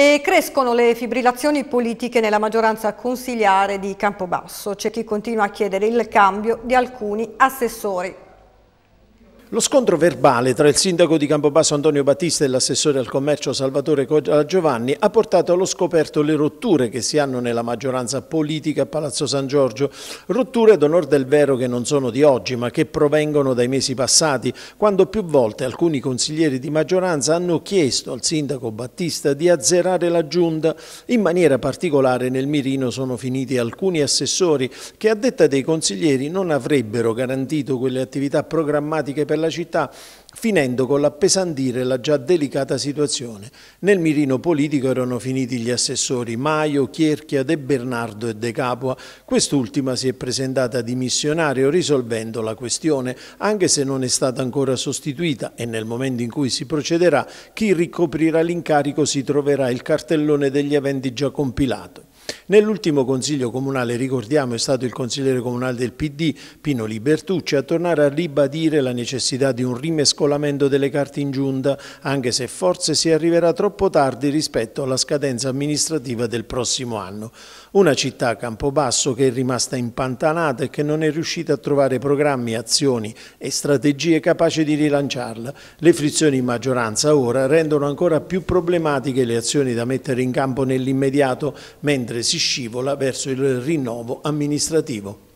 E crescono le fibrillazioni politiche nella maggioranza consigliare di Campobasso. C'è chi continua a chiedere il cambio di alcuni assessori. Lo scontro verbale tra il sindaco di Campobasso Antonio Battista e l'assessore al commercio Salvatore eh, Giovanni ha portato allo scoperto le rotture che si hanno nella maggioranza politica a Palazzo San Giorgio, rotture ad del vero che non sono di oggi ma che provengono dai mesi passati, quando più volte alcuni consiglieri di maggioranza hanno chiesto al sindaco Battista di azzerare la giunta. In maniera particolare nel mirino sono finiti alcuni assessori che a detta dei consiglieri non avrebbero garantito quelle attività programmatiche per per la città, finendo con l'appesantire la già delicata situazione. Nel mirino politico erano finiti gli assessori Maio, Chierchia, De Bernardo e De Capua. Quest'ultima si è presentata dimissionario risolvendo la questione, anche se non è stata ancora sostituita e nel momento in cui si procederà, chi ricoprirà l'incarico si troverà il cartellone degli eventi già compilato. Nell'ultimo consiglio comunale, ricordiamo, è stato il consigliere comunale del PD Pino Libertucci a tornare a ribadire la necessità di un rimescolamento delle carte in giunta, anche se forse si arriverà troppo tardi rispetto alla scadenza amministrativa del prossimo anno. Una città, Campobasso, che è rimasta impantanata e che non è riuscita a trovare programmi, azioni e strategie capaci di rilanciarla. Le frizioni in maggioranza ora rendono ancora più problematiche le azioni da mettere in campo nell'immediato, mentre genere si scivola verso il rinnovo amministrativo.